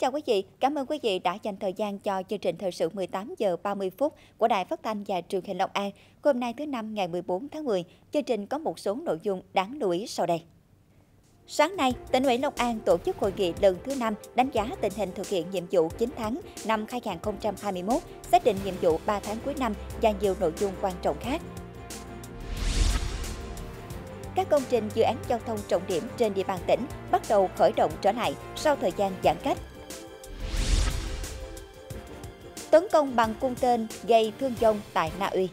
chào quý vị, cảm ơn quý vị đã dành thời gian cho chương trình thời sự 18 giờ 30 phút của Đài Phát thanh và Truyền hình Long An. Hôm nay thứ năm ngày 14 tháng 10, chương trình có một số nội dung đáng lưu ý sau đây. Sáng nay, tỉnh ủy Long An tổ chức hội nghị lần thứ 5 đánh giá tình hình thực hiện nhiệm vụ 9 tháng năm 2021, xác định nhiệm vụ 3 tháng cuối năm và nhiều nội dung quan trọng khác. Các công trình dự án giao thông trọng điểm trên địa bàn tỉnh bắt đầu khởi động trở lại sau thời gian giãn cách tấn công bằng cung tên gây thương vong tại Na Uy.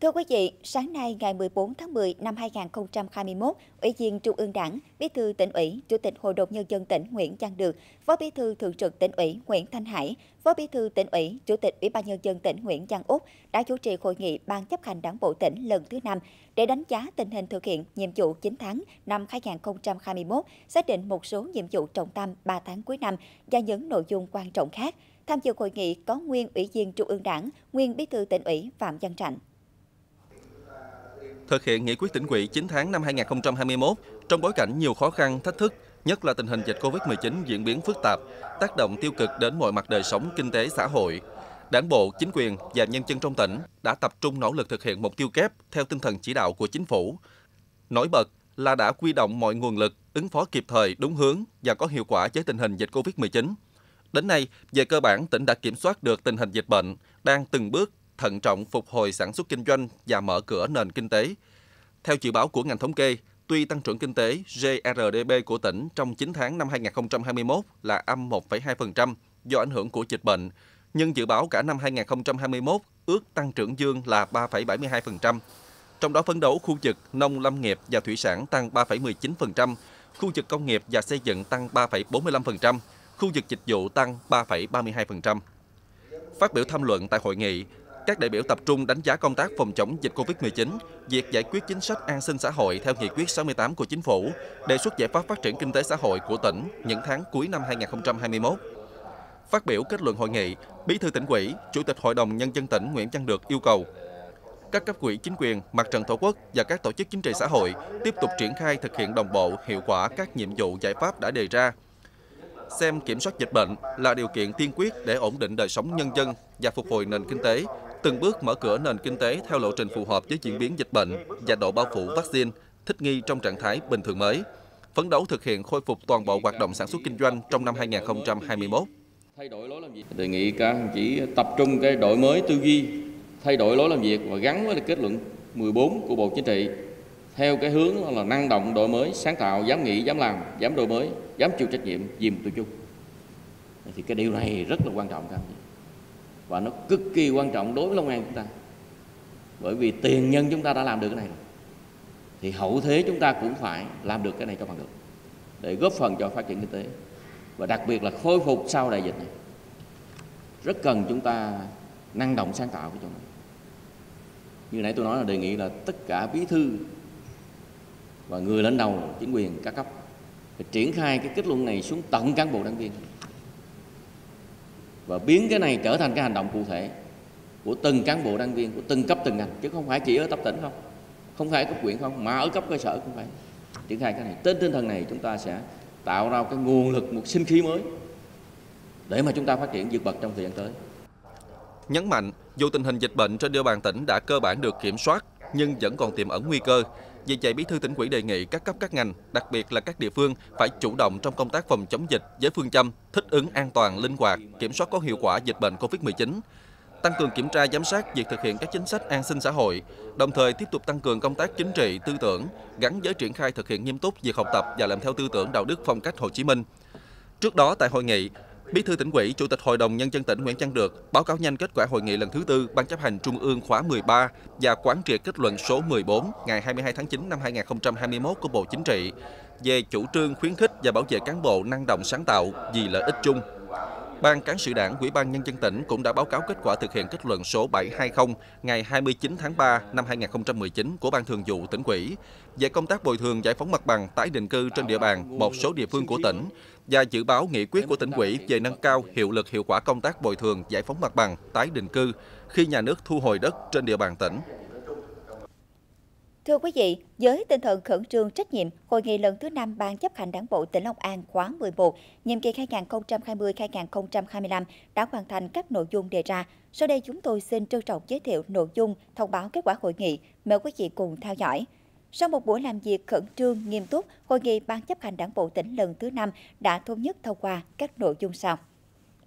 Thưa quý vị, sáng nay ngày 14 tháng 10 năm 2021, Ủy viên Trung ương Đảng, Bí thư tỉnh ủy, Chủ tịch Hội đồng Nhân dân tỉnh Nguyễn Văn Được, Phó Bí thư Thường trực tỉnh ủy Nguyễn Thanh Hải, Phó Bí thư tỉnh ủy, Chủ tịch Ủy ban Nhân dân tỉnh Nguyễn Văn Úc đã chủ trì hội nghị Ban chấp hành Đảng bộ tỉnh lần thứ năm để đánh giá tình hình thực hiện nhiệm vụ 9 tháng năm 2021, xác định một số nhiệm vụ trọng tâm 3 tháng cuối năm và những nội dung quan trọng khác. Tham dự hội nghị có nguyên Ủy viên Trung ương Đảng, nguyên Bí thư tỉnh ủy Phạm Văn Trạnh thực hiện nghị quyết tỉnh ủy 9 tháng năm 2021 trong bối cảnh nhiều khó khăn, thách thức, nhất là tình hình dịch Covid-19 diễn biến phức tạp, tác động tiêu cực đến mọi mặt đời sống kinh tế xã hội. Đảng bộ, chính quyền và nhân dân trong tỉnh đã tập trung nỗ lực thực hiện mục tiêu kép theo tinh thần chỉ đạo của chính phủ. Nổi bật là đã quy động mọi nguồn lực ứng phó kịp thời, đúng hướng và có hiệu quả với tình hình dịch Covid-19. Đến nay, về cơ bản, tỉnh đã kiểm soát được tình hình dịch bệnh, đang từng bước thận trọng phục hồi sản xuất kinh doanh và mở cửa nền kinh tế. Theo dự báo của ngành thống kê, tuy tăng trưởng kinh tế GRDP của tỉnh trong 9 tháng năm 2021 là âm 1,2% do ảnh hưởng của dịch bệnh, nhưng dự báo cả năm 2021 ước tăng trưởng dương là 3,72%. Trong đó phấn đấu khu vực nông lâm nghiệp và thủy sản tăng 3,19%, khu vực công nghiệp và xây dựng tăng 3,45%, khu vực dịch vụ tăng 3,32%. Phát biểu tham luận tại hội nghị, các đại biểu tập trung đánh giá công tác phòng chống dịch COVID-19, việc giải quyết chính sách an sinh xã hội theo nghị quyết 68 của chính phủ, đề xuất giải pháp phát triển kinh tế xã hội của tỉnh những tháng cuối năm 2021. Phát biểu kết luận hội nghị, Bí thư tỉnh ủy, Chủ tịch Hội đồng Nhân dân tỉnh Nguyễn Văn Được yêu cầu các cấp quỹ chính quyền, mặt trận tổ quốc và các tổ chức chính trị xã hội tiếp tục triển khai thực hiện đồng bộ, hiệu quả các nhiệm vụ giải pháp đã đề ra, xem kiểm soát dịch bệnh là điều kiện tiên quyết để ổn định đời sống nhân dân và phục hồi nền kinh tế, từng bước mở cửa nền kinh tế theo lộ trình phù hợp với diễn biến dịch bệnh và độ bao phủ vaccine, thích nghi trong trạng thái bình thường mới, phấn đấu thực hiện khôi phục toàn bộ hoạt động sản xuất kinh doanh trong năm 2021. Thay đổi lối làm việc. Đề nghị các đồng chí tập trung cái đổi mới tư duy, thay đổi lối làm việc và gắn với kết luận 14 của Bộ Chính trị theo cái hướng là năng động, đổi mới, sáng tạo, dám nghĩ, dám làm, dám đổi mới, dám chịu trách nhiệm, dìm tụi chung. Thì cái điều này rất là quan trọng các anh chị và nó cực kỳ quan trọng đối với Long An chúng ta bởi vì tiền nhân chúng ta đã làm được cái này rồi thì hậu thế chúng ta cũng phải làm được cái này cho bằng được để góp phần cho phát triển kinh tế và đặc biệt là khôi phục sau đại dịch này rất cần chúng ta năng động sáng tạo cái chỗ này như nãy tôi nói là đề nghị là tất cả bí thư và người lãnh đầu chính quyền các cấp triển khai cái kết luận này xuống tận cán bộ đảng viên và biến cái này trở thành cái hành động cụ thể của từng cán bộ đảng viên của từng cấp từng ngành chứ không phải chỉ ở cấp tỉnh không không phải cấp quyện không mà ở cấp cơ sở cũng phải triển khai cái này trên tinh thần này chúng ta sẽ tạo ra cái nguồn lực một sinh khí mới để mà chúng ta phát triển vượt bậc trong thời gian tới nhấn mạnh dù tình hình dịch bệnh trên địa bàn tỉnh đã cơ bản được kiểm soát nhưng vẫn còn tiềm ẩn nguy cơ vì vậy, Bí thư tỉnh ủy đề nghị các cấp các ngành, đặc biệt là các địa phương phải chủ động trong công tác phòng chống dịch với phương châm thích ứng an toàn, linh hoạt, kiểm soát có hiệu quả dịch bệnh COVID-19, tăng cường kiểm tra giám sát việc thực hiện các chính sách an sinh xã hội, đồng thời tiếp tục tăng cường công tác chính trị, tư tưởng gắn với triển khai thực hiện nghiêm túc việc học tập và làm theo tư tưởng đạo đức phong cách Hồ Chí Minh. Trước đó tại hội nghị, Bí thư tỉnh ủy, Chủ tịch Hội đồng Nhân dân tỉnh Nguyễn Văn Được báo cáo nhanh kết quả hội nghị lần thứ tư Ban chấp hành Trung ương khóa 13 và quán triệt kết luận số 14 ngày 22 tháng 9 năm 2021 của Bộ Chính trị về chủ trương khuyến khích và bảo vệ cán bộ năng động sáng tạo vì lợi ích chung. Ban cán sự đảng Ủy ban Nhân dân tỉnh cũng đã báo cáo kết quả thực hiện kết luận số 720 ngày 29 tháng 3 năm 2019 của Ban Thường vụ tỉnh ủy về công tác bồi thường giải phóng mặt bằng tái định cư trên địa bàn một số địa phương của tỉnh và dự báo nghị quyết của tỉnh ủy về nâng cao hiệu lực hiệu quả công tác bồi thường giải phóng mặt bằng tái định cư khi nhà nước thu hồi đất trên địa bàn tỉnh. Thưa quý vị, với tinh thần khẩn trương trách nhiệm, hội nghị lần thứ 5 Ban chấp hành Đảng bộ tỉnh Long An khóa 11, nhiệm kỳ 2020-2025 đã hoàn thành các nội dung đề ra. Sau đây chúng tôi xin trân trọng giới thiệu nội dung, thông báo kết quả hội nghị. Mời quý vị cùng theo dõi. Sau một buổi làm việc khẩn trương, nghiêm túc, hội nghị Ban chấp hành Đảng bộ tỉnh lần thứ 5 đã thống nhất thông qua các nội dung sau.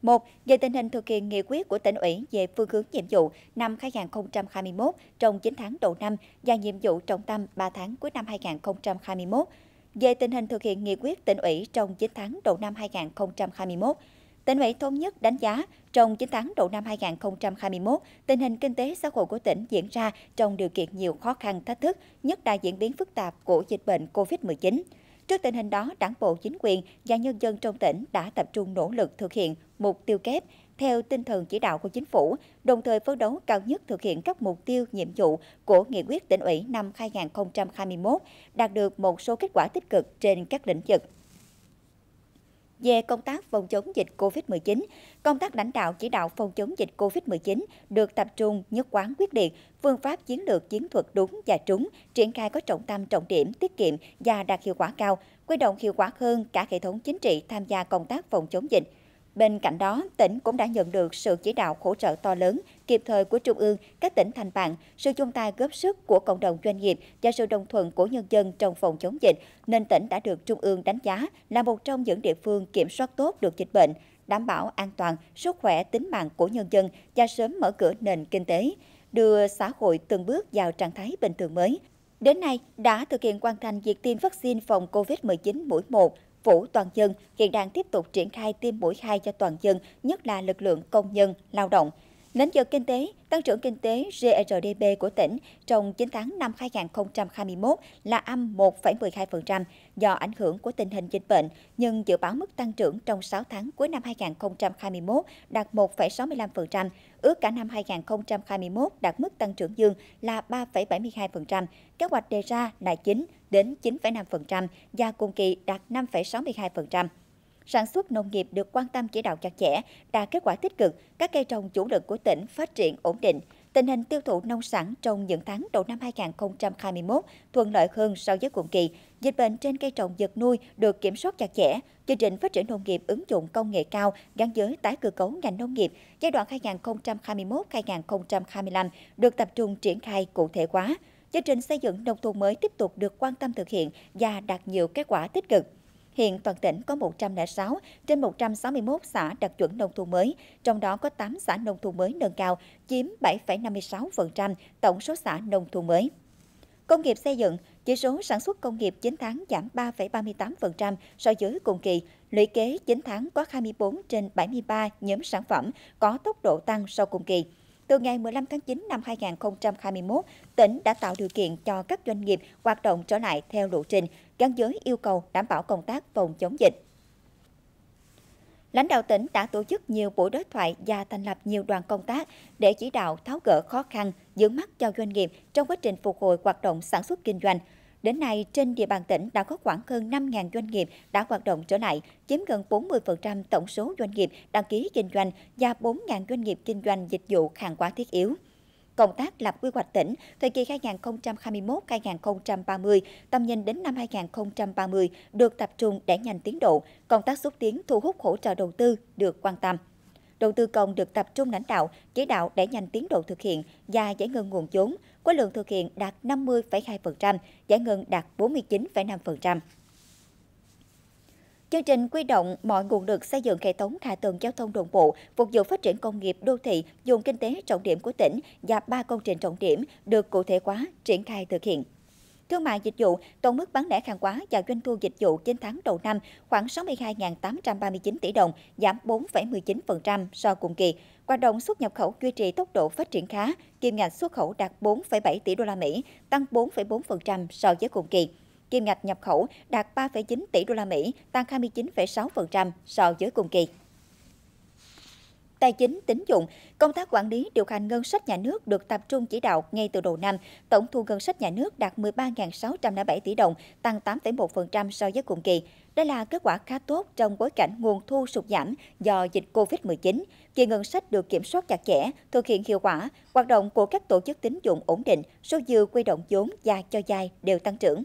1. Về tình hình thực hiện nghị quyết của tỉnh ủy về phương hướng nhiệm vụ năm 2021 trong 9 tháng đầu năm và nhiệm vụ trọng tâm 3 tháng cuối năm 2021. Về tình hình thực hiện nghị quyết tỉnh ủy trong 9 tháng đầu năm 2021. Tỉnh ủy thống nhất đánh giá trong 9 tháng đầu năm 2021, tình hình kinh tế xã hội của tỉnh diễn ra trong điều kiện nhiều khó khăn thách thức, nhất là diễn biến phức tạp của dịch bệnh COVID-19. Trước tình hình đó, đảng bộ, chính quyền và nhân dân trong tỉnh đã tập trung nỗ lực thực hiện mục tiêu kép theo tinh thần chỉ đạo của chính phủ, đồng thời phấn đấu cao nhất thực hiện các mục tiêu, nhiệm vụ của nghị quyết tỉnh ủy năm 2021, đạt được một số kết quả tích cực trên các lĩnh vực về công tác phòng chống dịch COVID-19. Công tác lãnh đạo chỉ đạo phòng chống dịch COVID-19 được tập trung nhất quán quyết liệt, phương pháp chiến lược chiến thuật đúng và trúng, triển khai có trọng tâm trọng điểm, tiết kiệm và đạt hiệu quả cao, quy động hiệu quả hơn cả hệ thống chính trị tham gia công tác phòng chống dịch Bên cạnh đó, tỉnh cũng đã nhận được sự chỉ đạo hỗ trợ to lớn, kịp thời của Trung ương, các tỉnh thành bạn, sự chung tay góp sức của cộng đồng doanh nghiệp và sự đồng thuận của nhân dân trong phòng chống dịch, nên tỉnh đã được Trung ương đánh giá là một trong những địa phương kiểm soát tốt được dịch bệnh, đảm bảo an toàn, sức khỏe, tính mạng của nhân dân và sớm mở cửa nền kinh tế, đưa xã hội từng bước vào trạng thái bình thường mới. Đến nay, đã thực hiện hoàn thành việc tiêm vaccine phòng COVID-19 mũi 1 Vũ Toàn dân hiện đang tiếp tục triển khai tiêm mũi 2 cho toàn dân, nhất là lực lượng công nhân, lao động, Lĩnh vực kinh tế, tăng trưởng kinh tế GRDP của tỉnh trong 9 tháng năm 2021 là âm 1,12% do ảnh hưởng của tình hình dịch bệnh, nhưng dự báo mức tăng trưởng trong 6 tháng cuối năm 2021 đạt 1,65%, ước cả năm 2021 đạt mức tăng trưởng dương là 3,72%, kế hoạch đề ra là 9 đến 9,5% và cùng kỳ đạt 5,62% sản xuất nông nghiệp được quan tâm chỉ đạo chặt chẽ, đạt kết quả tích cực, các cây trồng chủ lực của tỉnh phát triển ổn định. Tình hình tiêu thụ nông sản trong những tháng đầu năm 2021 thuận lợi hơn so với cùng kỳ. Dịch bệnh trên cây trồng vật nuôi được kiểm soát chặt chẽ. Chương trình phát triển nông nghiệp ứng dụng công nghệ cao gắn với tái cơ cấu ngành nông nghiệp giai đoạn 2021-2025 được tập trung triển khai cụ thể hóa. Chương trình xây dựng nông thôn mới tiếp tục được quan tâm thực hiện và đạt nhiều kết quả tích cực. Hiện toàn tỉnh có 106 trên 161 xã đạt chuẩn nông thôn mới, trong đó có 8 xã nông thôn mới nâng cao, chiếm 7,56% tổng số xã nông thôn mới. Công nghiệp xây dựng, chỉ số sản xuất công nghiệp 9 tháng giảm 3,38% so với cùng kỳ, lũy kế 9 tháng có 24 trên 73 nhóm sản phẩm có tốc độ tăng so cùng kỳ. Từ ngày 15 tháng 9 năm 2021, tỉnh đã tạo điều kiện cho các doanh nghiệp hoạt động trở lại theo lộ trình gắn với yêu cầu đảm bảo công tác phòng chống dịch. Lãnh đạo tỉnh đã tổ chức nhiều buổi đối thoại và thành lập nhiều đoàn công tác để chỉ đạo tháo gỡ khó khăn, dưỡng mắt cho doanh nghiệp trong quá trình phục hồi hoạt động sản xuất kinh doanh – Đến nay, trên địa bàn tỉnh đã có khoảng hơn 5.000 doanh nghiệp đã hoạt động trở lại, chiếm gần 40% tổng số doanh nghiệp đăng ký kinh doanh và 4.000 doanh nghiệp kinh doanh dịch vụ hàng hóa thiết yếu. Công tác lập quy hoạch tỉnh thời kỳ 2021-2030, tầm nhìn đến năm 2030 được tập trung để nhanh tiến độ, công tác xúc tiến thu hút hỗ trợ đầu tư được quan tâm đầu tư công được tập trung lãnh đạo, chỉ đạo để nhanh tiến độ thực hiện và giải ngân nguồn vốn, khối lượng thực hiện đạt 50,2%, giải ngân đạt 49,5%. Chương trình quy động mọi nguồn lực xây dựng hệ thống hạ tầng giao thông đồng bộ, phục vụ phát triển công nghiệp đô thị, dùng kinh tế trọng điểm của tỉnh và ba công trình trọng điểm được cụ thể hóa, triển khai thực hiện. Thương mại dịch vụ, tổng mức bán lẻ hàng hóa và doanh thu dịch vụ trên tháng đầu năm khoảng 62.839 tỷ đồng, giảm 4,19% so cùng kỳ. Hoạt động xuất nhập khẩu duy trì tốc độ phát triển khá, kim ngạch xuất khẩu đạt 4,7 tỷ đô la Mỹ, tăng 4,4% so với cùng kỳ. Kim ngạch nhập khẩu đạt 3,9 tỷ đô la Mỹ, tăng 29,6% so với cùng kỳ tài chính, tín dụng, công tác quản lý điều hành ngân sách nhà nước được tập trung chỉ đạo ngay từ đầu năm. Tổng thu ngân sách nhà nước đạt 13.607 tỷ đồng, tăng 8,1% so với cùng kỳ. Đây là kết quả khá tốt trong bối cảnh nguồn thu sụt giảm do dịch COVID-19. kỳ ngân sách được kiểm soát chặt chẽ, thực hiện hiệu quả, hoạt động của các tổ chức tín dụng ổn định, số dư quy động vốn và cho dài đều tăng trưởng.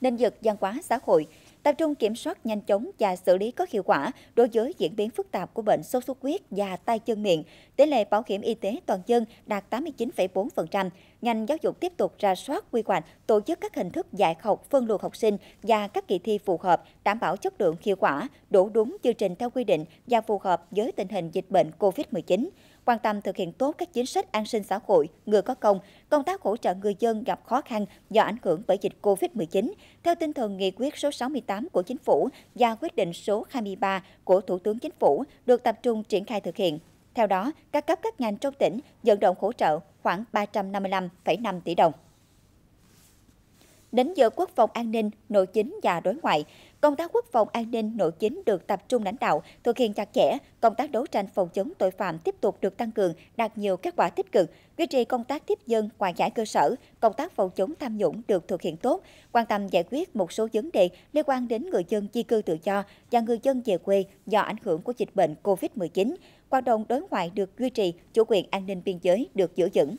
Nên dật văn hóa xã hội, tập trung kiểm soát nhanh chóng và xử lý có hiệu quả đối với diễn biến phức tạp của bệnh sốt xuất huyết và tay chân miệng. Tỷ lệ bảo hiểm y tế toàn dân đạt 89,4%. Ngành giáo dục tiếp tục ra soát quy hoạch, tổ chức các hình thức dạy học, phân luồng học sinh và các kỳ thi phù hợp, đảm bảo chất lượng hiệu quả, đủ đúng chương trình theo quy định và phù hợp với tình hình dịch bệnh COVID-19 quan tâm thực hiện tốt các chính sách an sinh xã hội, người có công, công tác hỗ trợ người dân gặp khó khăn do ảnh hưởng bởi dịch COVID-19, theo tinh thần nghị quyết số 68 của Chính phủ và quyết định số 23 của Thủ tướng Chính phủ được tập trung triển khai thực hiện. Theo đó, các cấp các ngành trong tỉnh vận động hỗ trợ khoảng 355,5 tỷ đồng. Đến giờ quốc phòng an ninh, nội chính và đối ngoại, công tác quốc phòng an ninh, nội chính được tập trung lãnh đạo, thực hiện chặt chẽ, công tác đấu tranh phòng chống tội phạm tiếp tục được tăng cường, đạt nhiều kết quả tích cực, duy trì công tác tiếp dân, hòa giải cơ sở, công tác phòng chống tham nhũng được thực hiện tốt, quan tâm giải quyết một số vấn đề liên quan đến người dân di cư tự do và người dân về quê do ảnh hưởng của dịch bệnh COVID-19. Hoạt động đối ngoại được duy trì, chủ quyền an ninh biên giới được giữ vững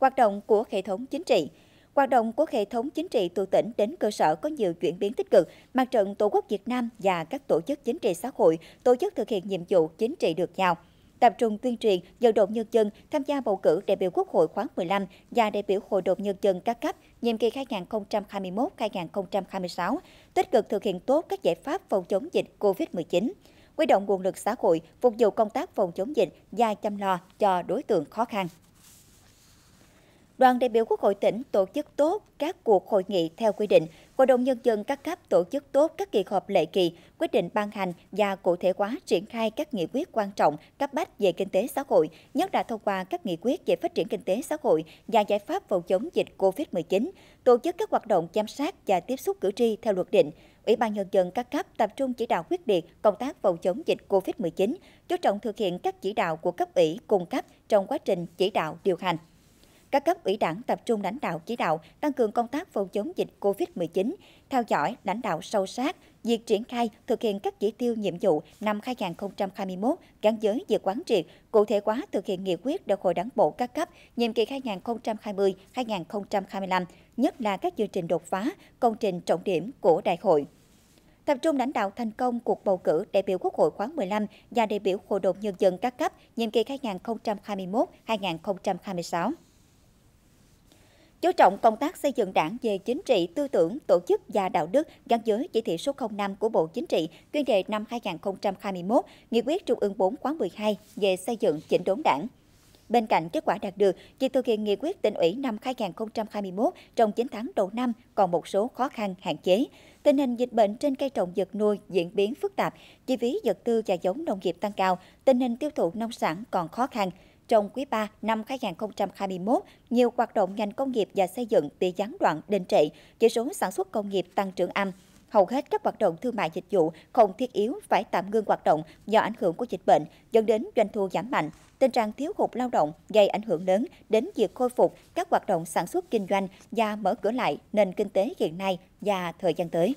hoạt động của hệ thống chính trị Hoạt động của hệ thống chính trị từ tỉnh đến cơ sở có nhiều chuyển biến tích cực. Mặt trận Tổ quốc Việt Nam và các tổ chức chính trị xã hội, tổ chức thực hiện nhiệm vụ chính trị được nhau tập trung tuyên truyền vận động nhân dân tham gia bầu cử đại biểu Quốc hội khóa 15 và đại biểu Hội đồng nhân dân các cấp nhiệm kỳ 2021-2026, tích cực thực hiện tốt các giải pháp phòng chống dịch COVID-19, huy động nguồn lực xã hội phục vụ công tác phòng chống dịch và chăm lo cho đối tượng khó khăn đoàn đại biểu Quốc hội tỉnh tổ chức tốt các cuộc hội nghị theo quy định, Hội đồng Nhân dân các cấp tổ chức tốt các kỳ họp lệ kỳ, quyết định ban hành và cụ thể hóa triển khai các nghị quyết quan trọng cấp bách về kinh tế xã hội, nhất là thông qua các nghị quyết về phát triển kinh tế xã hội và giải pháp phòng chống dịch COVID-19, tổ chức các hoạt động giám sát và tiếp xúc cử tri theo luật định. Ủy ban Nhân dân các cấp tập trung chỉ đạo quyết liệt công tác phòng chống dịch COVID-19, chú trọng thực hiện các chỉ đạo của cấp ủy cung cấp trong quá trình chỉ đạo điều hành các cấp ủy đảng tập trung lãnh đạo chỉ đạo tăng cường công tác phòng chống dịch COVID-19, theo dõi, lãnh đạo sâu sát, việc triển khai thực hiện các chỉ tiêu nhiệm vụ năm 2021 gắn với việc quán triệt, cụ thể hóa thực hiện nghị quyết đại hội đảng bộ các cấp nhiệm kỳ 2020-2025, nhất là các chương trình đột phá, công trình trọng điểm của đại hội tập trung lãnh đạo thành công cuộc bầu cử đại biểu Quốc hội khóa 15 và đại biểu Hội đồng Nhân dân các cấp nhiệm kỳ 2021-2026 chú trọng công tác xây dựng đảng về chính trị, tư tưởng, tổ chức và đạo đức gắn với chỉ thị số 05 của Bộ Chính trị chuyên đề năm 2021, nghị quyết Trung ương 4 khóa 12 về xây dựng chỉnh đốn đảng. Bên cạnh kết quả đạt được, việc thực hiện nghị quyết tỉnh ủy năm 2021 trong 9 tháng đầu năm còn một số khó khăn hạn chế. Tình hình dịch bệnh trên cây trồng vật nuôi diễn biến phức tạp, chi phí vật tư và giống nông nghiệp tăng cao, tình hình tiêu thụ nông sản còn khó khăn. Trong quý 3 năm 2021, nhiều hoạt động ngành công nghiệp và xây dựng bị gián đoạn đình trệ, chỉ số sản xuất công nghiệp tăng trưởng âm. Hầu hết các hoạt động thương mại dịch vụ không thiết yếu phải tạm ngưng hoạt động do ảnh hưởng của dịch bệnh, dẫn đến doanh thu giảm mạnh. Tình trạng thiếu hụt lao động gây ảnh hưởng lớn đến việc khôi phục các hoạt động sản xuất kinh doanh và mở cửa lại nền kinh tế hiện nay và thời gian tới.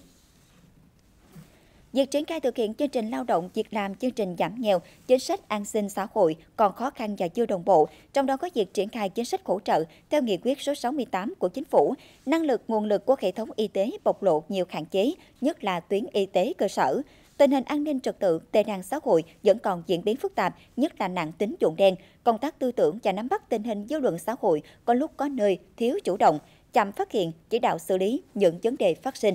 Việc triển khai thực hiện chương trình lao động, việc làm, chương trình giảm nghèo, chính sách an sinh xã hội còn khó khăn và chưa đồng bộ, trong đó có việc triển khai chính sách hỗ trợ theo nghị quyết số 68 của chính phủ. Năng lực, nguồn lực của hệ thống y tế bộc lộ nhiều hạn chế, nhất là tuyến y tế cơ sở. Tình hình an ninh trật tự, tệ nạn xã hội vẫn còn diễn biến phức tạp, nhất là nạn tính dụng đen. Công tác tư tưởng và nắm bắt tình hình dư luận xã hội có lúc có nơi thiếu chủ động, chậm phát hiện, chỉ đạo xử lý những vấn đề phát sinh.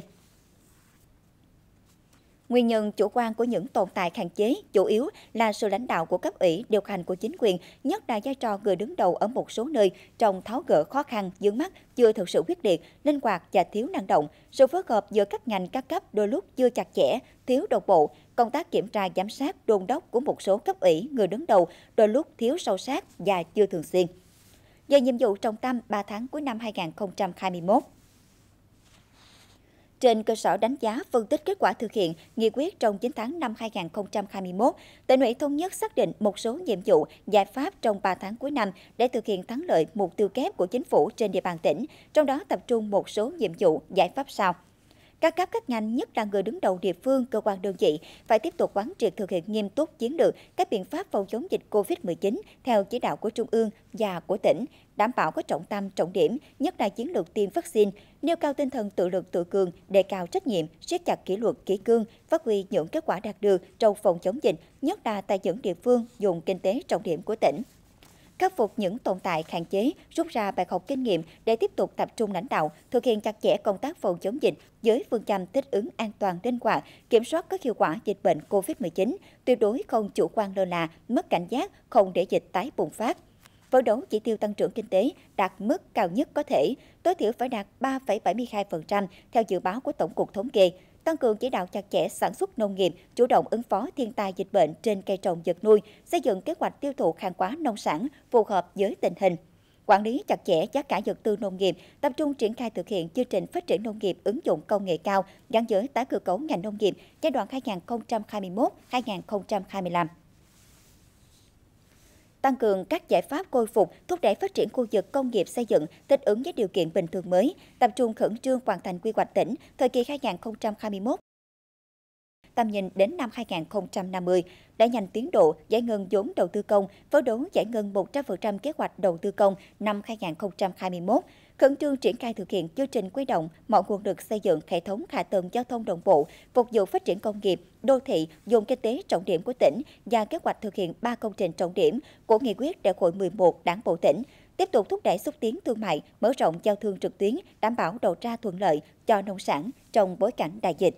Nguyên nhân chủ quan của những tồn tại hạn chế chủ yếu là sự lãnh đạo của cấp ủy, điều hành của chính quyền, nhất là vai trò người đứng đầu ở một số nơi trong tháo gỡ khó khăn, dướng mắt chưa thực sự quyết liệt, linh hoạt và thiếu năng động. Sự phối hợp giữa các ngành các cấp đôi lúc chưa chặt chẽ, thiếu đồng bộ, công tác kiểm tra giám sát đôn đốc của một số cấp ủy, người đứng đầu đôi lúc thiếu sâu sát và chưa thường xuyên. Về nhiệm vụ trọng tâm 3 tháng cuối năm 2021, trên cơ sở đánh giá phân tích kết quả thực hiện nghị quyết trong 9 tháng năm 2021, tỉnh ủy thống nhất xác định một số nhiệm vụ, giải pháp trong 3 tháng cuối năm để thực hiện thắng lợi mục tiêu kép của chính phủ trên địa bàn tỉnh, trong đó tập trung một số nhiệm vụ, giải pháp sau. Các cấp các ngành, nhất là người đứng đầu địa phương, cơ quan đơn vị phải tiếp tục quán triệt thực hiện nghiêm túc chiến lược các biện pháp phòng chống dịch COVID-19 theo chỉ đạo của Trung ương và của tỉnh, đảm bảo có trọng tâm, trọng điểm, nhất là chiến lược tiêm vaccine, nêu cao tinh thần tự lực tự cường, đề cao trách nhiệm, siết chặt kỷ luật kỷ cương, phát huy những kết quả đạt được trong phòng chống dịch, nhất là tại những địa phương dùng kinh tế trọng điểm của tỉnh khắc phục những tồn tại hạn chế, rút ra bài học kinh nghiệm để tiếp tục tập trung lãnh đạo, thực hiện chặt chẽ công tác phòng chống dịch với phương châm thích ứng an toàn linh hoạt, kiểm soát các hiệu quả dịch bệnh COVID-19, tuyệt đối không chủ quan lơ là, mất cảnh giác, không để dịch tái bùng phát phấn đấu chỉ tiêu tăng trưởng kinh tế đạt mức cao nhất có thể, tối thiểu phải đạt 3,72% theo dự báo của Tổng cục Thống kê, tăng cường chỉ đạo chặt chẽ sản xuất nông nghiệp, chủ động ứng phó thiên tai dịch bệnh trên cây trồng vật nuôi, xây dựng kế hoạch tiêu thụ hàng hóa nông sản phù hợp với tình hình quản lý chặt chẽ giá cả vật tư nông nghiệp, tập trung triển khai thực hiện chương trình phát triển nông nghiệp ứng dụng công nghệ cao gắn với tái cơ cấu ngành nông nghiệp giai đoạn 2021-2025 tăng cường các giải pháp khôi phục, thúc đẩy phát triển khu vực công nghiệp xây dựng thích ứng với điều kiện bình thường mới, tập trung khẩn trương hoàn thành quy hoạch tỉnh thời kỳ 2021 tầm nhìn đến năm 2050, đẩy nhanh tiến độ giải ngân vốn đầu tư công, phấn đấu giải ngân 100% kế hoạch đầu tư công năm 2021, khẩn trương triển khai thực hiện chương trình quy động mọi nguồn lực xây dựng hệ thống hạ tầng giao thông đồng bộ, phục vụ phát triển công nghiệp, đô thị, dùng kinh tế trọng điểm của tỉnh và kế hoạch thực hiện ba công trình trọng điểm của nghị quyết đại hội 11 Đảng bộ tỉnh, tiếp tục thúc đẩy xúc tiến thương mại, mở rộng giao thương trực tuyến, đảm bảo đầu ra thuận lợi cho nông sản trong bối cảnh đại dịch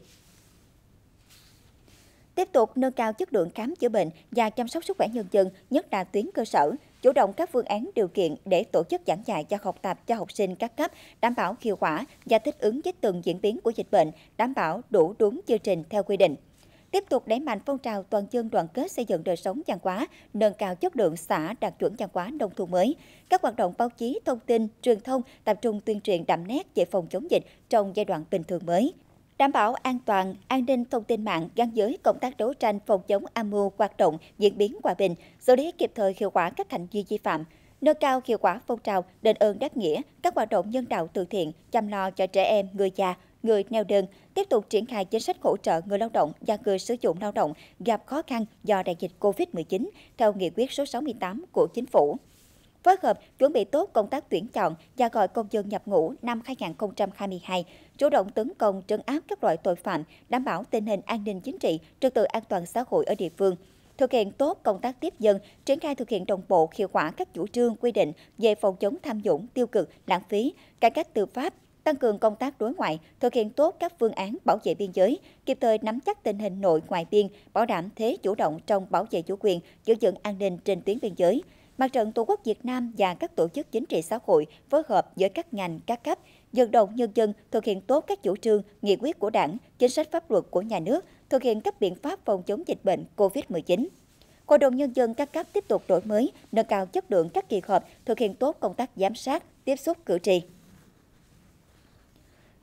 tiếp tục nâng cao chất lượng khám chữa bệnh và chăm sóc sức khỏe nhân dân, nhất là tuyến cơ sở, chủ động các phương án điều kiện để tổ chức giảng dạy cho học tập cho học sinh các cấp, đảm bảo hiệu quả và thích ứng với từng diễn biến của dịch bệnh, đảm bảo đủ đúng chương trình theo quy định tiếp tục đẩy mạnh phong trào toàn dân đoàn kết xây dựng đời sống văn hóa, nâng cao chất lượng xã đạt chuẩn văn hóa nông thôn mới. Các hoạt động báo chí, thông tin, truyền thông tập trung tuyên truyền đậm nét về phòng chống dịch trong giai đoạn bình thường mới đảm bảo an toàn, an ninh thông tin mạng gắn với công tác đấu tranh phòng chống âm mưu hoạt động diễn biến hòa bình, xử lý kịp thời hiệu quả các hành vi vi phạm, nâng cao hiệu quả phong trào đền ơn đáp nghĩa, các hoạt động nhân đạo từ thiện, chăm lo cho trẻ em, người già, người neo đơn, tiếp tục triển khai chính sách hỗ trợ người lao động và người sử dụng lao động gặp khó khăn do đại dịch COVID-19 theo nghị quyết số 68 của chính phủ phối hợp chuẩn bị tốt công tác tuyển chọn và gọi công dân nhập ngũ năm 2022, chủ động tấn công trấn áp các loại tội phạm, đảm bảo tình hình an ninh chính trị, trật tự an toàn xã hội ở địa phương thực hiện tốt công tác tiếp dân, triển khai thực hiện đồng bộ hiệu quả các chủ trương quy định về phòng chống tham nhũng, tiêu cực, lãng phí, cải cách tư pháp, tăng cường công tác đối ngoại, thực hiện tốt các phương án bảo vệ biên giới, kịp thời nắm chắc tình hình nội ngoại biên, bảo đảm thế chủ động trong bảo vệ chủ quyền, giữ vững an ninh trên tuyến biên giới. Mặt trận Tổ quốc Việt Nam và các tổ chức chính trị xã hội phối hợp với các ngành, các cấp, vận động nhân dân thực hiện tốt các chủ trương, nghị quyết của Đảng, chính sách pháp luật của nhà nước, thực hiện các biện pháp phòng chống dịch bệnh COVID-19. Hội đồng Nhân dân các cấp tiếp tục đổi mới, nâng cao chất lượng các kỳ họp, thực hiện tốt công tác giám sát, tiếp xúc cử tri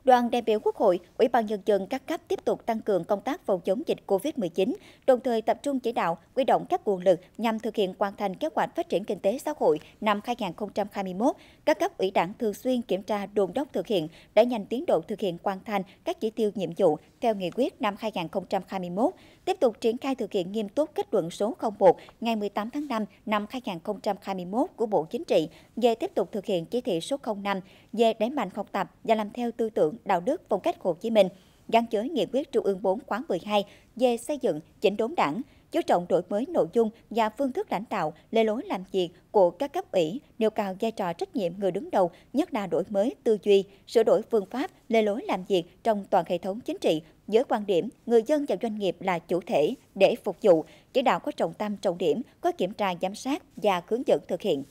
đoàn đại biểu Quốc hội, Ủy ban Nhân dân các cấp tiếp tục tăng cường công tác phòng chống dịch COVID-19, đồng thời tập trung chỉ đạo, quy động các nguồn lực nhằm thực hiện hoàn thành kế hoạch phát triển kinh tế xã hội năm 2021. Các cấp ủy đảng thường xuyên kiểm tra đồn đốc thực hiện, đẩy nhanh tiến độ thực hiện hoàn thành các chỉ tiêu nhiệm vụ theo nghị quyết năm 2021, tiếp tục triển khai thực hiện nghiêm túc kết luận số 01 ngày 18 tháng 5 năm 2021 của Bộ Chính trị về tiếp tục thực hiện chỉ thị số 05 về đẩy mạnh học tập và làm theo tư tưởng, đạo đức, phong cách Hồ Chí Minh, gắn chối nghị quyết Trung ương 4 khóa 12 về xây dựng, chỉnh đốn đảng, chú trọng đổi mới nội dung và phương thức lãnh đạo, lề lối làm việc của các cấp ủy, nêu cao vai trò trách nhiệm người đứng đầu, nhất là đổi mới tư duy, sửa đổi phương pháp, lề lối làm việc trong toàn hệ thống chính trị, với quan điểm, người dân và doanh nghiệp là chủ thể để phục vụ, chỉ đạo có trọng tâm trọng điểm, có kiểm tra giám sát và hướng dẫn thực hiện.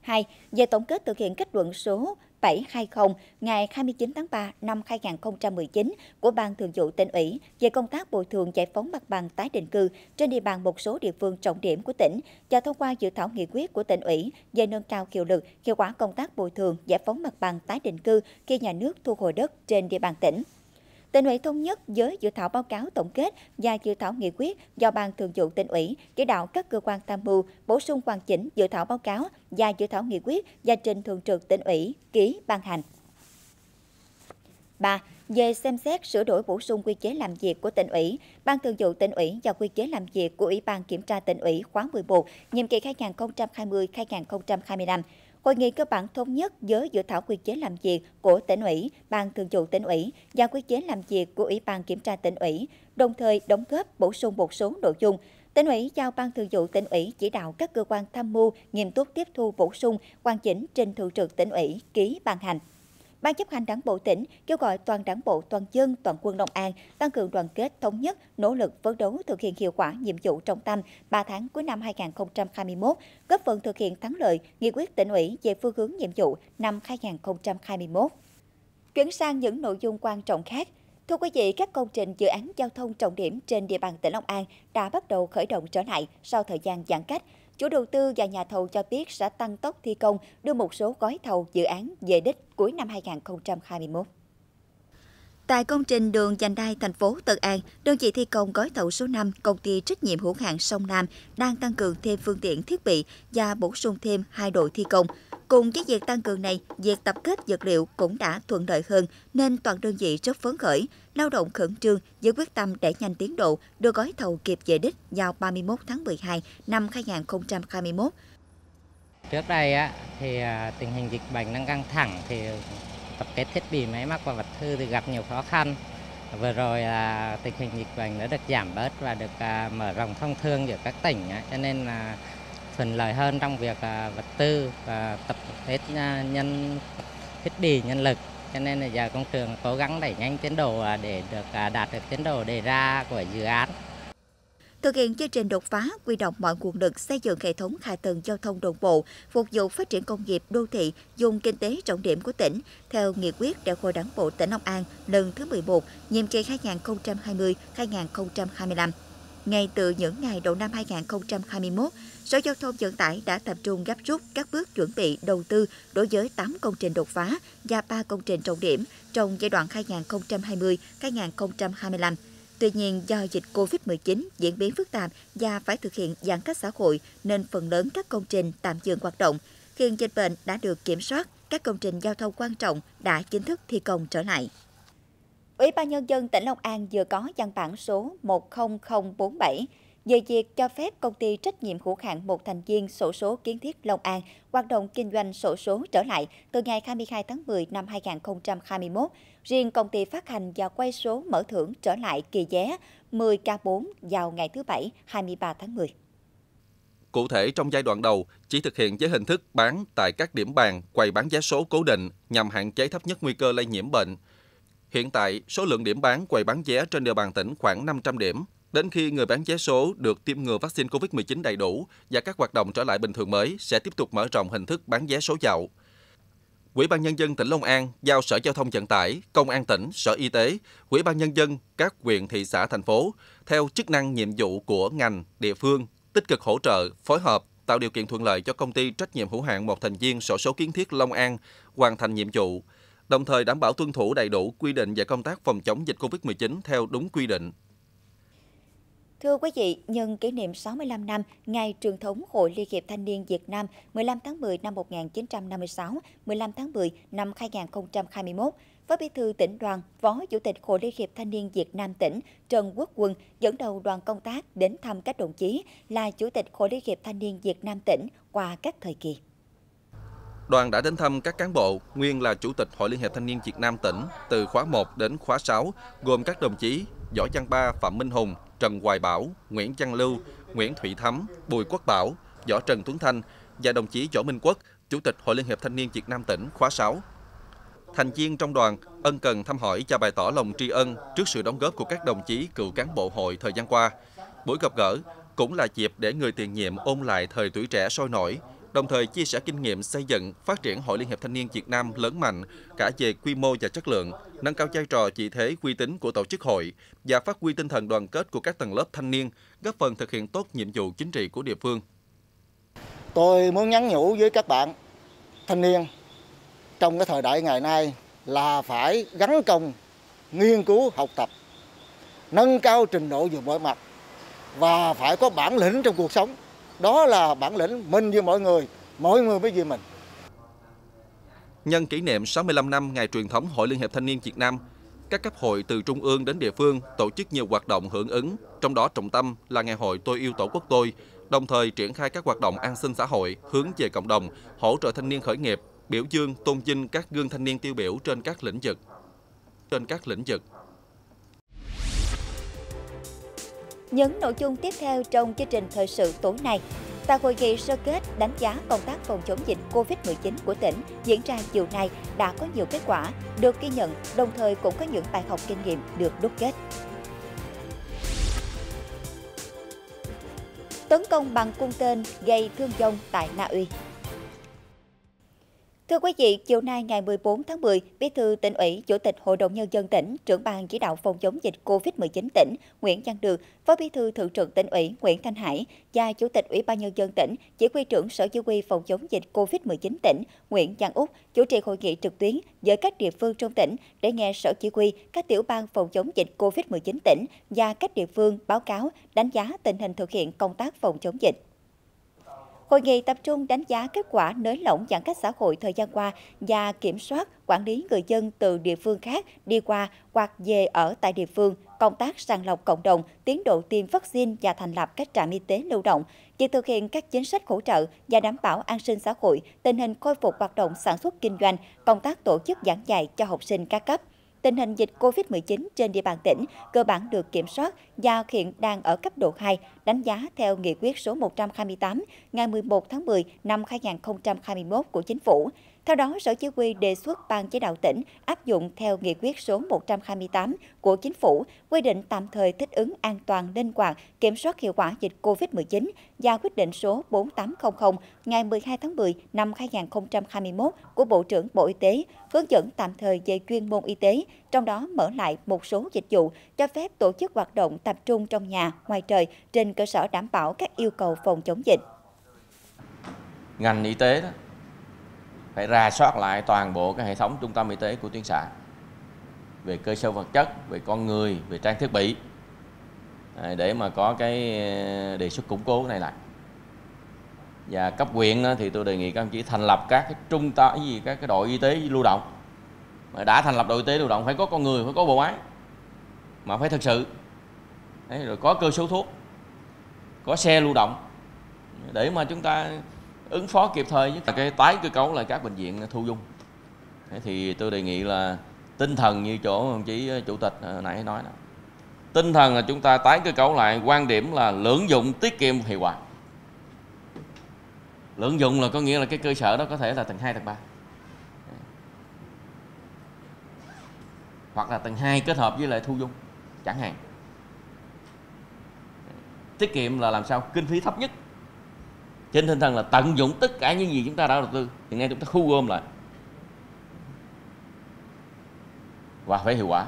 2. Về tổng kết thực hiện kết luận số 720 ngày 29 tháng 3 năm 2019 của Ban Thường vụ tỉnh ủy về công tác bồi thường giải phóng mặt bằng tái định cư trên địa bàn một số địa phương trọng điểm của tỉnh và thông qua dự thảo nghị quyết của tỉnh ủy về nâng cao hiệu lực, hiệu quả công tác bồi thường giải phóng mặt bằng tái định cư khi nhà nước thu hồi đất trên địa bàn tỉnh tỉnh ủy thống nhất với dự thảo báo cáo tổng kết và dự thảo nghị quyết do Ban Thường vụ tỉnh ủy chỉ đạo các cơ quan tham mưu bổ sung hoàn chỉnh dự thảo báo cáo và dự thảo nghị quyết và trình Thường trực tỉnh ủy ký ban hành. 3. Về xem xét sửa đổi bổ sung quy chế làm việc của tỉnh ủy, ban thường vụ tỉnh ủy và quy chế làm việc của Ủy ban kiểm tra tỉnh ủy khóa 11, nhiệm kỳ 2020-2025 Hội nghị cơ bản thống nhất với dự thảo quy chế làm việc của tỉnh ủy, ban thường vụ tỉnh ủy và quy chế làm việc của Ủy ban kiểm tra tỉnh ủy, đồng thời đóng góp bổ sung một số nội dung Tỉnh ủy giao Ban Thường vụ tỉnh ủy chỉ đạo các cơ quan tham mưu nghiêm túc tiếp thu bổ sung, hoàn chỉnh trên thường trực tỉnh ủy ký ban hành. Ban chấp hành Đảng bộ tỉnh kêu gọi toàn Đảng bộ, toàn dân, toàn quân Long An tăng cường đoàn kết, thống nhất, nỗ lực phấn đấu thực hiện hiệu quả nhiệm vụ trọng tâm 3 tháng cuối năm 2021, góp phần thực hiện thắng lợi nghị quyết tỉnh ủy về phương hướng nhiệm vụ năm 2021. Chuyển sang những nội dung quan trọng khác, Thưa quý vị, các công trình dự án giao thông trọng điểm trên địa bàn tỉnh Long An đã bắt đầu khởi động trở lại sau thời gian giãn cách. Chủ đầu tư và nhà thầu cho biết sẽ tăng tốc thi công đưa một số gói thầu dự án về đích cuối năm 2021. Tại công trình đường dành đai thành phố Tân An, đơn vị thi công gói thầu số 5, công ty trách nhiệm hữu hạn Sông Nam đang tăng cường thêm phương tiện thiết bị và bổ sung thêm hai đội thi công. Cùng với việc tăng cường này, việc tập kết vật liệu cũng đã thuận lợi hơn nên toàn đơn vị rất phấn khởi lao động khẩn trương với quyết tâm để nhanh tiến độ đưa gói thầu kịp về đích vào 31 tháng 12 năm 2021. Trước đây á, thì à, tình hình dịch bệnh đang căng thẳng thì tập kết thiết bị máy móc và vật tư thì gặp nhiều khó khăn. Vừa rồi là tình hình dịch bệnh đã được giảm bớt và được à, mở rộng thông thương giữa các tỉnh á, cho nên là thuận lợi hơn trong việc à, vật tư và tập kết nhân thiết bị nhân lực cho nên là giờ công trường cố gắng đẩy nhanh tiến độ à, để được à, đạt được tiến độ đề ra của dự án. Thực hiện chương trình đột phá, quy động mọi nguồn lực xây dựng hệ thống hạ tầng giao thông đồng bộ, phục vụ phát triển công nghiệp đô thị, dùng kinh tế trọng điểm của tỉnh, theo nghị quyết Đại hội Đảng bộ tỉnh Long An lần thứ 11, nhiệm kỳ 2020-2025. Ngay từ những ngày đầu năm 2021, Sở Giao thông Vận tải đã tập trung gấp rút các bước chuẩn bị đầu tư đối với 8 công trình đột phá và 3 công trình trọng điểm trong giai đoạn 2020-2025. Tuy nhiên, do dịch COVID-19 diễn biến phức tạp và phải thực hiện giãn cách xã hội nên phần lớn các công trình tạm dừng hoạt động. Khi dịch bệnh đã được kiểm soát, các công trình giao thông quan trọng đã chính thức thi công trở lại. Ủy ban Nhân dân tỉnh Long An vừa có văn bản số 10047 về việc cho phép công ty trách nhiệm hữu hạn một thành viên sổ số kiến thiết Long An hoạt động kinh doanh sổ số trở lại từ ngày 22 tháng 10 năm 2021. Riêng công ty phát hành và quay số mở thưởng trở lại kỳ vé 10K4 vào ngày thứ Bảy 23 tháng 10. Cụ thể, trong giai đoạn đầu, chỉ thực hiện với hình thức bán tại các điểm bàn, quầy bán giá số cố định nhằm hạn chế thấp nhất nguy cơ lây nhiễm bệnh – Hiện tại, số lượng điểm bán quầy bán vé trên địa bàn tỉnh khoảng 500 điểm. Đến khi người bán vé số được tiêm ngừa vaccine COVID-19 đầy đủ và các hoạt động trở lại bình thường mới sẽ tiếp tục mở rộng hình thức bán vé số dạo. Quỹ ban nhân dân tỉnh Long An giao Sở Giao thông Vận tải, Công an tỉnh, Sở Y tế, Quỹ ban nhân dân các huyện, thị xã, thành phố theo chức năng nhiệm vụ của ngành, địa phương tích cực hỗ trợ, phối hợp tạo điều kiện thuận lợi cho công ty trách nhiệm hữu hạn một thành viên sổ số kiến thiết Long An hoàn thành nhiệm vụ đồng thời đảm bảo tuân thủ đầy đủ quy định về công tác phòng chống dịch COVID-19 theo đúng quy định. Thưa quý vị, nhân kỷ niệm 65 năm ngày truyền thống Hội Liên hiệp Thanh niên Việt Nam 15 tháng 10 năm 1956, 15 tháng 10 năm 2021, Phó Bí thư tỉnh đoàn, Phó Chủ tịch Hội Liên hiệp Thanh niên Việt Nam tỉnh Trần Quốc Quân dẫn đầu đoàn công tác đến thăm các đồng chí là Chủ tịch Hội Liên hiệp Thanh niên Việt Nam tỉnh qua các thời kỳ. Đoàn đã đến thăm các cán bộ, nguyên là Chủ tịch Hội Liên hiệp Thanh niên Việt Nam tỉnh từ khóa 1 đến khóa 6, gồm các đồng chí Võ Văn Ba, Phạm Minh Hùng, Trần Hoài Bảo, Nguyễn Văn Lưu, Nguyễn Thụy Thắm, Bùi Quốc Bảo, Võ Trần Tuấn Thanh và đồng chí Võ Minh Quốc, Chủ tịch Hội Liên hiệp Thanh niên Việt Nam tỉnh khóa 6. Thành viên trong đoàn ân cần thăm hỏi và bày tỏ lòng tri ân trước sự đóng góp của các đồng chí cựu cán bộ hội thời gian qua. Buổi gặp gỡ cũng là dịp để người tiền nhiệm ôn lại thời tuổi trẻ sôi nổi, đồng thời chia sẻ kinh nghiệm xây dựng, phát triển Hội Liên hiệp Thanh niên Việt Nam lớn mạnh cả về quy mô và chất lượng, nâng cao vai trò vị thế uy tín của tổ chức hội và phát huy tinh thần đoàn kết của các tầng lớp thanh niên, góp phần thực hiện tốt nhiệm vụ chính trị của địa phương. Tôi muốn nhắn nhủ với các bạn thanh niên trong cái thời đại ngày nay là phải gắn công nghiên cứu học tập, nâng cao trình độ về mọi mặt và phải có bản lĩnh trong cuộc sống. Đó là bản lĩnh mình với mọi người, mọi người với gì mình. Nhân kỷ niệm 65 năm ngày truyền thống Hội Liên hiệp Thanh niên Việt Nam, các cấp hội từ trung ương đến địa phương tổ chức nhiều hoạt động hưởng ứng, trong đó trọng tâm là ngày hội Tôi yêu Tổ quốc tôi, đồng thời triển khai các hoạt động an sinh xã hội hướng về cộng đồng, hỗ trợ thanh niên khởi nghiệp, biểu dương tôn vinh các gương thanh niên tiêu biểu trên các lĩnh vực. Trên các lĩnh vực những nội dung tiếp theo trong chương trình thời sự tối nay. Tại hội nghị sơ kết đánh giá công tác phòng chống dịch COVID-19 của tỉnh diễn ra chiều nay đã có nhiều kết quả được ghi nhận, đồng thời cũng có những bài học kinh nghiệm được đúc kết. Tấn công bằng cung tên gây thương vong tại Na Uy. Thưa quý vị, chiều nay ngày 14 tháng 10, Bí thư tỉnh ủy, Chủ tịch Hội đồng Nhân dân tỉnh, trưởng ban chỉ đạo phòng chống dịch COVID-19 tỉnh Nguyễn Văn Được, Phó Bí thư Thượng trưởng tỉnh ủy Nguyễn Thanh Hải và Chủ tịch Ủy ban Nhân dân tỉnh, Chỉ huy trưởng Sở Chỉ huy phòng chống dịch COVID-19 tỉnh Nguyễn Văn Úc chủ trì hội nghị trực tuyến với các địa phương trong tỉnh để nghe Sở Chỉ huy, các tiểu ban phòng chống dịch COVID-19 tỉnh và các địa phương báo cáo đánh giá tình hình thực hiện công tác phòng chống dịch. Hội nghị tập trung đánh giá kết quả nới lỏng giãn cách xã hội thời gian qua và kiểm soát, quản lý người dân từ địa phương khác đi qua hoặc về ở tại địa phương, công tác sàng lọc cộng đồng, tiến độ tiêm vaccine và thành lập các trạm y tế lưu động, việc thực hiện các chính sách hỗ trợ và đảm bảo an sinh xã hội, tình hình khôi phục hoạt động sản xuất kinh doanh, công tác tổ chức giảng dạy cho học sinh các cấp tình hình dịch COVID-19 trên địa bàn tỉnh cơ bản được kiểm soát và hiện đang ở cấp độ 2, đánh giá theo nghị quyết số 128 ngày 11 tháng 10 năm 2021 của Chính phủ. Theo đó, Sở Chỉ huy đề xuất Ban Chỉ đạo tỉnh áp dụng theo Nghị quyết số 128 của Chính phủ quy định tạm thời thích ứng an toàn linh hoạt, kiểm soát hiệu quả dịch COVID-19 và quyết định số 4800 ngày 12 tháng 10 năm 2021 của Bộ trưởng Bộ Y tế hướng dẫn tạm thời về chuyên môn y tế, trong đó mở lại một số dịch vụ cho phép tổ chức hoạt động tập trung trong nhà, ngoài trời trên cơ sở đảm bảo các yêu cầu phòng chống dịch. Ngành y tế đó phải ra soát lại toàn bộ cái hệ thống trung tâm y tế của tuyến xã về cơ sở vật chất về con người về trang thiết bị để mà có cái ờ, đề xuất củng cố này lại và cấp quyền thì tôi đề nghị các ông chỉ thành lập các cái trung tâm gì các cái đội y tế lưu động mà đã thành lập đội y tế lưu động phải có con người phải có bộ máy mà phải thực sự Đấy, rồi có cơ số thuốc có xe lưu động để mà chúng ta ứng phó kịp thời với cái tái cơ cấu lại các bệnh viện thu dung thì tôi đề nghị là tinh thần như chỗ đồng chí ờ, chủ tịch ờ, nãy nói đó tinh thần là chúng ta tái cơ cấu lại quan điểm là lưỡng dụng tiết kiệm hiệu quả lưỡng dụng là có nghĩa là cái cơ sở đó có thể là tầng 2, tầng 3 hoặc là tầng 2 kết hợp với lại thu dung chẳng hạn tiết kiệm là làm sao kinh phí thấp nhất trên tinh thần là tận dụng tất cả những gì chúng ta đã đầu tư hiện nay chúng ta thu gom lại và phải hiệu quả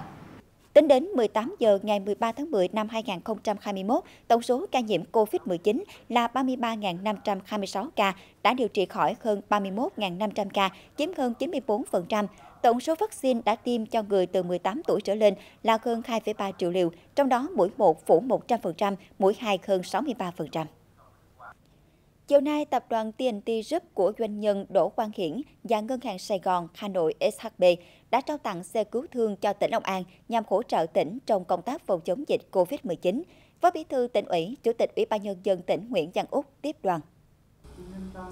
Tính đến 18 giờ ngày 13 tháng 10 năm 2021, tổng số ca nhiễm COVID-19 là 33.526 ca, đã điều trị khỏi hơn 31.500 ca, chiếm hơn 94%. Tổng số vaccine đã tiêm cho người từ 18 tuổi trở lên là hơn 2,3 triệu liều, trong đó mũi 1 phủ 100%, mũi 2 hơn 63%. Chiều nay, tập đoàn TNT Group của doanh nhân Đỗ Quang Hiển và Ngân hàng Sài Gòn Hà Nội SHB đã trao tặng xe cứu thương cho tỉnh Long An nhằm hỗ trợ tỉnh trong công tác phòng chống dịch COVID-19. Phó Bí thư tỉnh ủy, Chủ tịch Ủy ban Nhân dân tỉnh Nguyễn Văn Úc tiếp đoàn.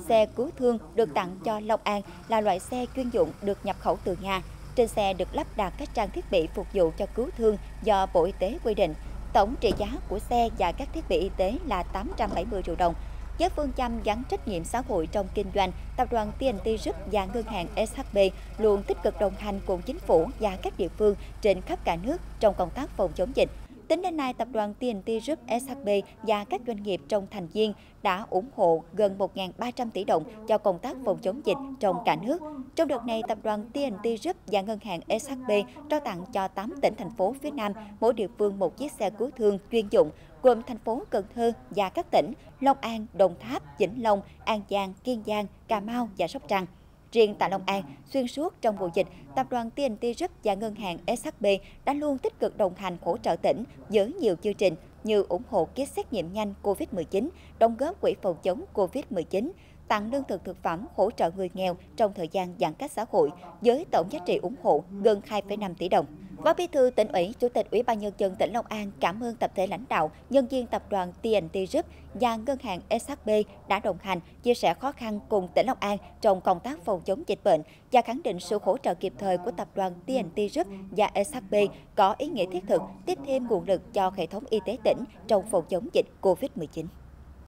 Xe cứu thương được tặng cho Long An là loại xe chuyên dụng được nhập khẩu từ Nga. Trên xe được lắp đặt các trang thiết bị phục vụ cho cứu thương do Bộ Y tế quy định. Tổng trị giá của xe và các thiết bị y tế là 870 triệu đồng với phương châm gắn trách nhiệm xã hội trong kinh doanh, tập đoàn TNT Group và ngân hàng SHB luôn tích cực đồng hành cùng chính phủ và các địa phương trên khắp cả nước trong công tác phòng chống dịch. Tính đến nay, tập đoàn TNT Group SHB và các doanh nghiệp trong thành viên đã ủng hộ gần 1.300 tỷ đồng cho công tác phòng chống dịch trong cả nước. Trong đợt này, tập đoàn TNT Group và ngân hàng SHB trao tặng cho 8 tỉnh thành phố phía Nam, mỗi địa phương một chiếc xe cứu thương chuyên dụng gồm thành phố Cần Thơ và các tỉnh Long An, Đồng Tháp, Vĩnh Long, An Giang, Kiên Giang, Cà Mau và Sóc Trăng. Riêng tại Long An, xuyên suốt trong vụ dịch, tập đoàn TNT Group và ngân hàng SHB đã luôn tích cực đồng hành hỗ trợ tỉnh với nhiều chương trình như ủng hộ kit xét nghiệm nhanh COVID-19, đóng góp quỹ phòng chống COVID-19, tặng lương thực thực phẩm hỗ trợ người nghèo trong thời gian giãn cách xã hội với tổng giá trị ủng hộ gần 2,5 tỷ đồng. Phó Bí thư tỉnh ủy, Chủ tịch Ủy ban nhân dân tỉnh Long An cảm ơn tập thể lãnh đạo, nhân viên tập đoàn TNT Group và ngân hàng SHB đã đồng hành, chia sẻ khó khăn cùng tỉnh Long An trong công tác phòng chống dịch bệnh và khẳng định sự hỗ trợ kịp thời của tập đoàn TNT Group và SHB có ý nghĩa thiết thực tiếp thêm nguồn lực cho hệ thống y tế tỉnh trong phòng chống dịch COVID-19.